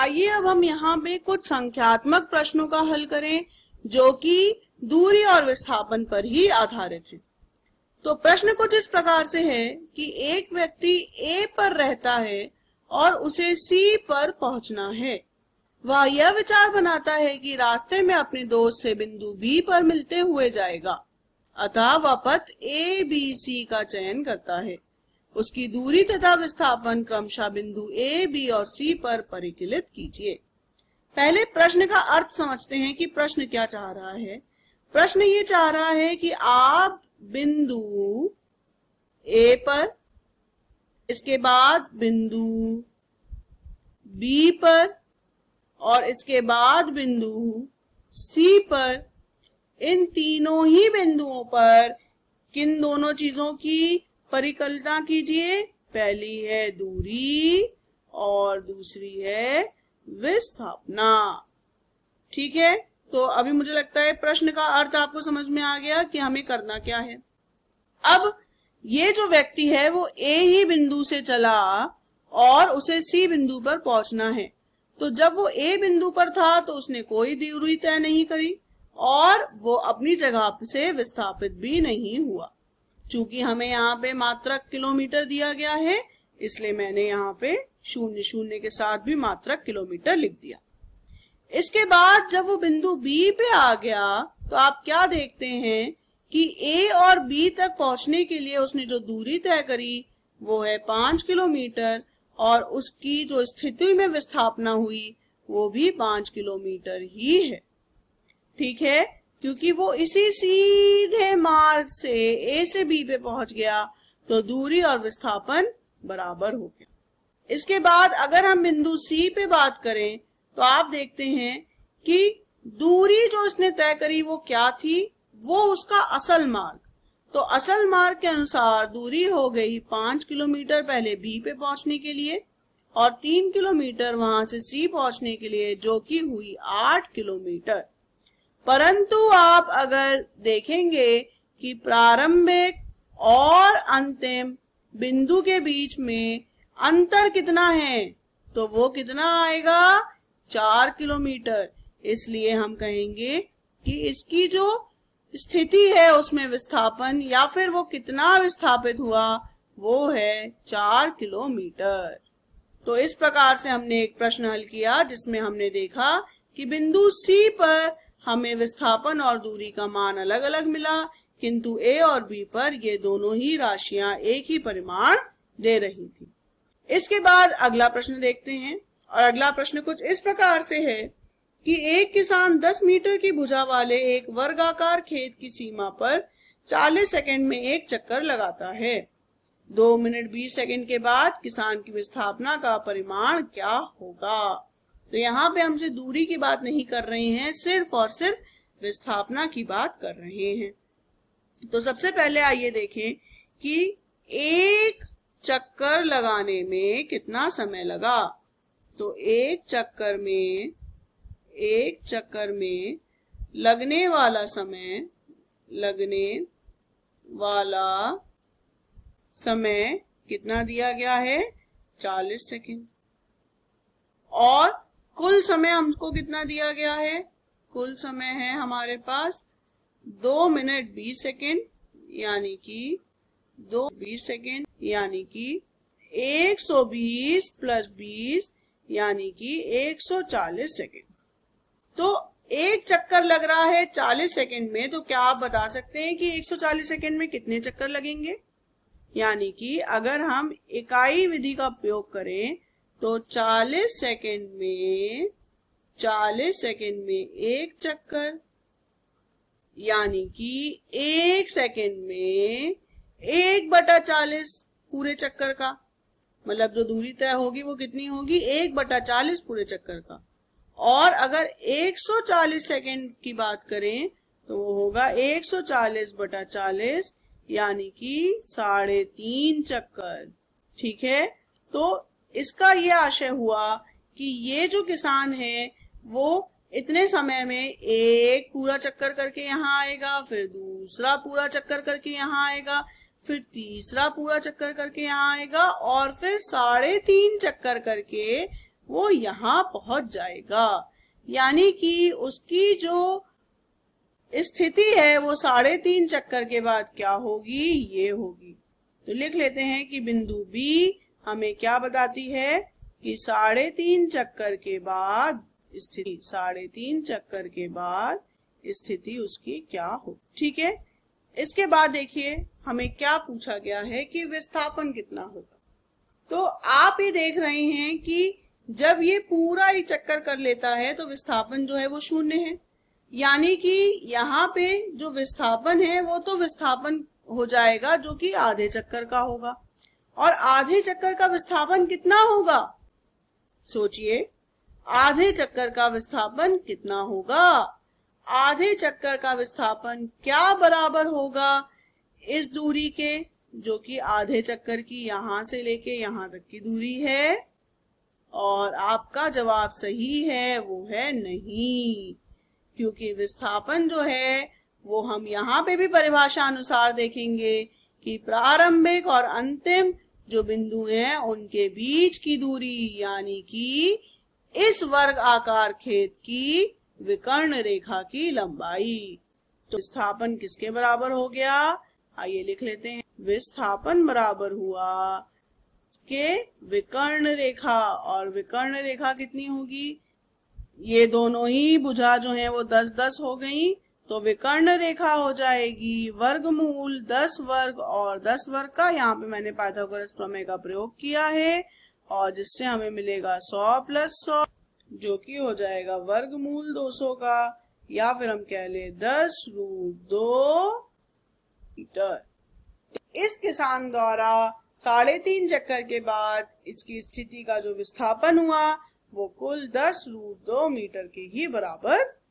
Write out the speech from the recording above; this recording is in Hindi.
आइए अब हम यहाँ पे कुछ संख्यात्मक प्रश्नों का हल करें जो कि दूरी और विस्थापन पर ही आधारित है तो प्रश्न कुछ इस प्रकार से है कि एक व्यक्ति ए पर रहता है और उसे सी पर पहुंचना है वह यह विचार बनाता है कि रास्ते में अपने दोस्त से बिंदु बी पर मिलते हुए जाएगा अतः वह पथ ए बी सी का चयन करता है उसकी दूरी तथा विस्थापन क्रमशः बिंदु ए बी और सी पर परिकलित कीजिए पहले प्रश्न का अर्थ समझते हैं कि प्रश्न क्या चाह रहा है प्रश्न ये चाह रहा है कि आप बिंदु ए पर इसके बाद बिंदु बी पर और इसके बाद बिंदु सी पर इन तीनों ही बिंदुओं पर किन दोनों चीजों की परिकल्पना कीजिए पहली है दूरी और दूसरी है विस्थापना ठीक है तो अभी मुझे लगता है प्रश्न का अर्थ आपको समझ में आ गया कि हमें करना क्या है अब ये जो व्यक्ति है वो ए ही बिंदु से चला और उसे सी बिंदु पर पहुंचना है तो जब वो ए बिंदु पर था तो उसने कोई दूरी तय नहीं करी और वो अपनी जगह से विस्थापित भी नहीं हुआ चूंकि हमें यहाँ पे मात्रक किलोमीटर दिया गया है इसलिए मैंने यहाँ पे शून्य शून्य के साथ भी मात्रक किलोमीटर लिख दिया इसके बाद जब वो बिंदु बी पे आ गया तो आप क्या देखते हैं कि ए और बी तक पहुंचने के लिए उसने जो दूरी तय करी वो है पांच किलोमीटर और उसकी जो स्थिति में विस्थापना हुई वो भी पांच किलोमीटर ही है ठीक है क्योंकि वो इसी सीधे मार्ग से ए से बी पे पहुंच गया तो दूरी और विस्थापन बराबर हो गया इसके बाद अगर हम बिंदु सी पे बात करें तो आप देखते हैं कि दूरी जो इसने तय करी वो क्या थी वो उसका असल मार्ग तो असल मार्ग के अनुसार दूरी हो गई पांच किलोमीटर पहले बी पे पहुंचने के लिए और तीन किलोमीटर वहां से सी पहुंचने के लिए जो कि हुई आठ किलोमीटर परंतु आप अगर देखेंगे कि प्रारंभिक और अंतिम बिंदु के बीच में अंतर कितना है तो वो कितना आएगा चार किलोमीटर इसलिए हम कहेंगे कि इसकी जो स्थिति है उसमें विस्थापन या फिर वो कितना विस्थापित हुआ वो है चार किलोमीटर तो इस प्रकार से हमने एक प्रश्न हल किया जिसमें हमने देखा कि बिंदु सी पर हमें विस्थापन और दूरी का मान अलग अलग मिला किंतु ए और बी पर ये दोनों ही राशियां एक ही परिमाण दे रही थी इसके बाद अगला प्रश्न देखते हैं और अगला प्रश्न कुछ इस प्रकार से है कि एक किसान 10 मीटर की भुजा वाले एक वर्गाकार खेत की सीमा पर 40 सेकंड में एक चक्कर लगाता है दो मिनट बीस सेकंड के बाद किसान की विस्थापना का परिमाण क्या होगा तो यहाँ पे हमसे दूरी की बात नहीं कर रहे हैं सिर्फ और सिर्फ विस्थापना की बात कर रहे हैं तो सबसे पहले आइए देखें कि एक चक्कर लगाने में कितना समय लगा तो एक चक्कर में एक चक्कर में लगने वाला समय लगने वाला समय कितना दिया गया है चालीस सेकेंड और कुल समय हमको कितना दिया गया है कुल समय है हमारे पास दो मिनट बीस सेकेंड यानी कि दो बीस सेकेंड यानी कि एक सौ बीस प्लस बीस यानी कि एक सौ चालीस सेकेंड तो एक चक्कर लग रहा है चालीस सेकेंड में तो क्या आप बता सकते हैं कि एक सौ चालीस सेकेंड में कितने चक्कर लगेंगे यानी कि अगर हम इकाई विधि का उपयोग करें तो 40 सेकंड में 40 सेकंड में एक चक्कर यानी कि एक सेकंड में एक बटा चालीस पूरे चक्कर का मतलब जो दूरी तय होगी वो कितनी होगी एक बटा चालीस पूरे चक्कर का और अगर 140 सेकंड की बात करें तो वो होगा 140 बटा चालीस यानी कि साढ़े तीन चक्कर ठीक है तो इसका ये आशय हुआ कि ये जो किसान है वो इतने समय में एक पूरा चक्कर करके यहाँ आएगा फिर दूसरा पूरा चक्कर करके यहाँ आएगा फिर तीसरा पूरा चक्कर करके यहाँ आएगा और फिर साढ़े तीन चक्कर करके वो यहाँ पहुंच जाएगा यानी कि उसकी जो स्थिति है वो साढ़े तीन चक्कर के बाद क्या होगी ये होगी तो लिख लेते हैं कि बिंदु बी हमें क्या बताती है कि साढ़े तीन चक्कर के बाद स्थिति साढ़े तीन चक्कर के बाद स्थिति उसकी क्या हो ठीक है इसके बाद देखिए हमें क्या पूछा गया है कि विस्थापन कितना होगा तो आप ये देख रहे हैं कि जब ये पूरा ही चक्कर कर लेता है तो विस्थापन जो है वो शून्य है यानी कि यहाँ पे जो विस्थापन है वो तो विस्थापन हो जाएगा जो कि आधे चक्कर का होगा और आधे चक्कर का विस्थापन कितना होगा सोचिए आधे चक्कर का विस्थापन कितना होगा आधे चक्कर का विस्थापन क्या बराबर होगा इस दूरी के जो कि आधे चक्कर की यहां से लेके यहां तक की दूरी है और आपका जवाब सही है वो है नहीं क्योंकि विस्थापन जो है वो हम यहाँ पे भी परिभाषा अनुसार देखेंगे कि प्रारंभिक और अंतिम जो बिंदु हैं उनके बीच की दूरी यानी कि इस वर्ग आकार खेत की विकर्ण रेखा की लंबाई तो विस्थापन किसके बराबर हो गया आइए लिख लेते हैं विस्थापन बराबर हुआ के विकर्ण रेखा और विकर्ण रेखा कितनी होगी ये दोनों ही भुजा जो है वो दस दस हो गई तो विकर्ण रेखा हो जाएगी वर्गमूल दस वर्ग और दस वर्ग का यहाँ पे मैंने पाइथागोरस प्रमेय का प्रयोग किया है और जिससे हमें मिलेगा सौ प्लस सौ जो कि हो जाएगा वर्गमूल दो सौ का या फिर हम कह ले दस रूट दो मीटर इस किसान द्वारा साढ़े तीन चक्कर के बाद इसकी स्थिति का जो विस्थापन हुआ वो कुल दस रूट दो मीटर के ही बराबर